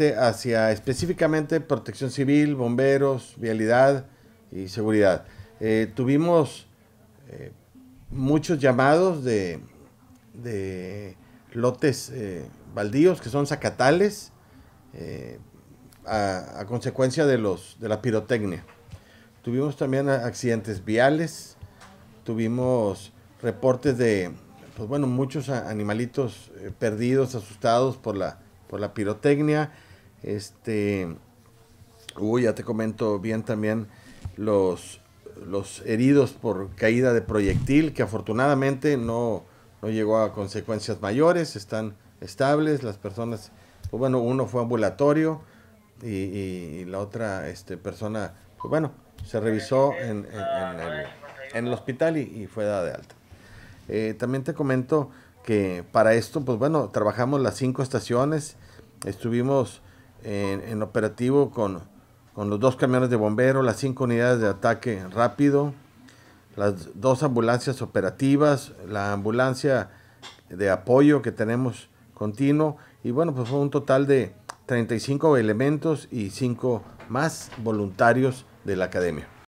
Este, hacia específicamente protección civil, bomberos, vialidad y seguridad. Eh, tuvimos eh, muchos llamados de, lotes eh, baldíos que son zacatales a, consecuencia de, los, de la pirotecnia. Tuvimos también accidentes viales, tuvimos reportes de, pues, bueno, muchos animalitos perdidos, asustados por la pirotecnia este, uy ya te comento bien también los, los heridos por caída de proyectil, que afortunadamente no, llegó a consecuencias mayores, están estables, las personas, pues bueno, uno fue ambulatorio y, la otra este, persona, pues bueno, se revisó en, el, hospital y, fue dada de alta. Eh, también te comento que para esto, pues bueno, trabajamos las cinco estaciones, estuvimos en, operativo con, los dos camiones de bomberos, las cinco unidades de ataque rápido, las dos ambulancias operativas, la ambulancia de apoyo que tenemos continuo y bueno, pues fue un total de 35 elementos y cinco más voluntarios de la academia.